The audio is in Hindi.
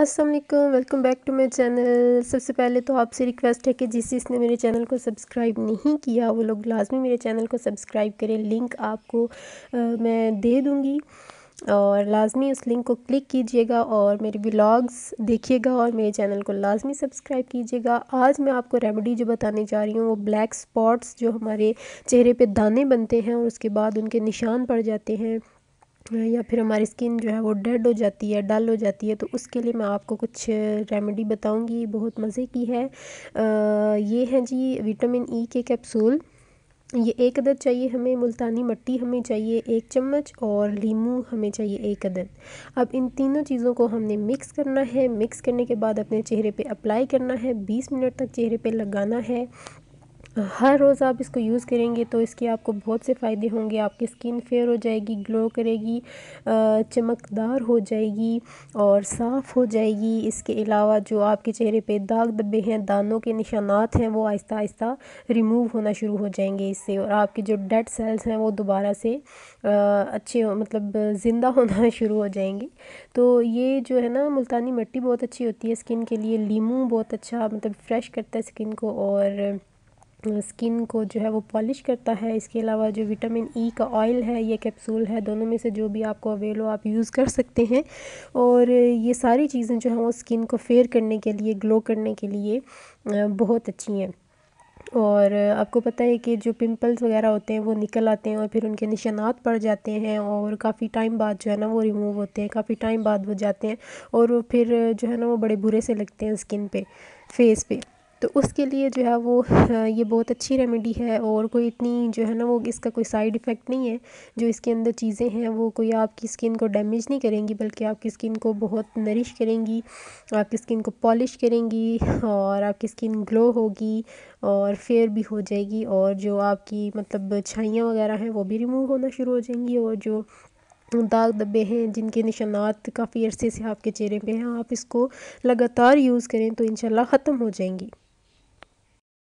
Aslam welcome back to my channel सबसे पहले तो आपसे रिक्वेस्ट है कि जिस जिसने मेरे चैनल को सब्सक्राइब नहीं किया वो लोग लाजमी मेरे चैनल को सब्सक्राइब करें लिंक आपको आ, मैं दे दूँगी और लाजमी उस लिंक को क्लिक कीजिएगा और मेरे ब्लॉग्स देखिएगा और मेरे चैनल को लाजमी सब्सक्राइब कीजिएगा आज मैं आपको रेमेडी जो बताने जा रही हूँ वो ब्लैक स्पॉट्स जो हमारे चेहरे पे दाने बनते हैं और उसके बाद उनके निशान पड़ जाते हैं या फिर हमारी स्किन जो है वो डेड हो जाती है डल हो जाती है तो उसके लिए मैं आपको कुछ रेमेडी बताऊंगी बहुत मज़े की है आ, ये है जी विटामिन ई e के कैप्सूल ये एक अदद चाहिए हमें मुल्तानी मट्टी हमें चाहिए एक चम्मच और लीमू हमें चाहिए एक अदद अब इन तीनों चीज़ों को हमने मिक्स करना है मिक्स करने के बाद अपने चेहरे पे अप्लाई करना है 20 मिनट तक चेहरे पे लगाना है हर रोज़ आप इसको यूज़ करेंगे तो इसके आपको बहुत से फ़ायदे होंगे आपकी स्किन फेयर हो जाएगी ग्लो करेगी चमकदार हो जाएगी और साफ़ हो जाएगी इसके अलावा जो आपके चेहरे पे दाग धब्बे हैं दानों के निशानात हैं वो आहिस्ता आहिस्ता रिमूव होना शुरू हो जाएंगे इससे और आपके जो डेड सेल्स हैं वो दोबारा से अच्छे मतलब ज़िंदा होना शुरू हो जाएंगे तो ये जो है ना मुल्तानी मिट्टी बहुत अच्छी होती है स्किन के लिए लीमू बहुत अच्छा मतलब फ़्रेश करता है स्किन को और स्किन को जो है वो पॉलिश करता है इसके अलावा जो विटामिन ई e का ऑयल है ये कैप्सूल है दोनों में से जो भी आपको अवेल हो आप यूज़ कर सकते हैं और ये सारी चीज़ें जो हैं वो स्किन को फेयर करने के लिए ग्लो करने के लिए बहुत अच्छी हैं और आपको पता है कि जो पिंपल्स वगैरह होते हैं वो निकल आते हैं और फिर उनके निशानात पड़ जाते हैं और काफ़ी टाइम बाद जो है ना वो रिमूव होते हैं काफ़ी टाइम बाद वो जाते हैं और फिर जो है ना वो बड़े बुरे से लगते हैं स्किन पे फेस पे तो उसके लिए जो है वो ये बहुत अच्छी रेमेडी है और कोई इतनी जो है ना वो इसका कोई साइड इफ़ेक्ट नहीं है जो इसके अंदर चीज़ें हैं वो कोई आपकी स्किन को डैमेज नहीं करेंगी बल्कि आपकी स्किन को बहुत नरिश करेंगी आपकी स्किन को पॉलिश करेंगी और आपकी स्किन ग्लो होगी और फेयर भी हो जाएगी और जो आपकी मतलब छाइयाँ वगैरह हैं वो भी रिमूव होना शुरू हो जाएंगी और जो दाग दब्बे हैं जिनके निशानात काफ़ी अरसे से आपके चेहरे पे हैं आप इसको लगातार यूज़ करें तो इन ख़त्म हो जाएंगी